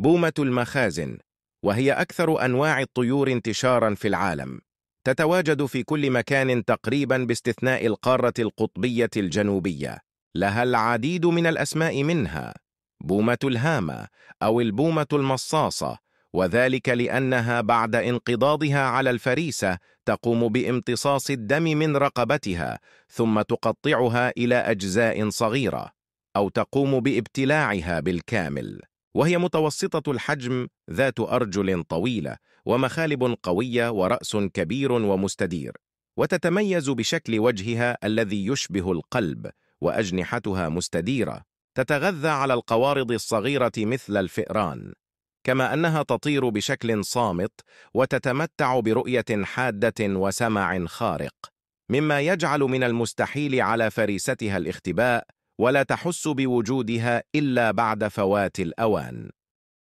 بومة المخازن وهي أكثر أنواع الطيور انتشارا في العالم تتواجد في كل مكان تقريبا باستثناء القارة القطبية الجنوبية لها العديد من الأسماء منها بومة الهامة أو البومة المصاصة وذلك لأنها بعد انقضاضها على الفريسة تقوم بامتصاص الدم من رقبتها ثم تقطعها إلى أجزاء صغيرة أو تقوم بابتلاعها بالكامل وهي متوسطة الحجم ذات أرجل طويلة ومخالب قوية ورأس كبير ومستدير وتتميز بشكل وجهها الذي يشبه القلب وأجنحتها مستديرة تتغذى على القوارض الصغيرة مثل الفئران كما أنها تطير بشكل صامت وتتمتع برؤية حادة وسمع خارق مما يجعل من المستحيل على فريستها الاختباء ولا تحس بوجودها إلا بعد فوات الأوان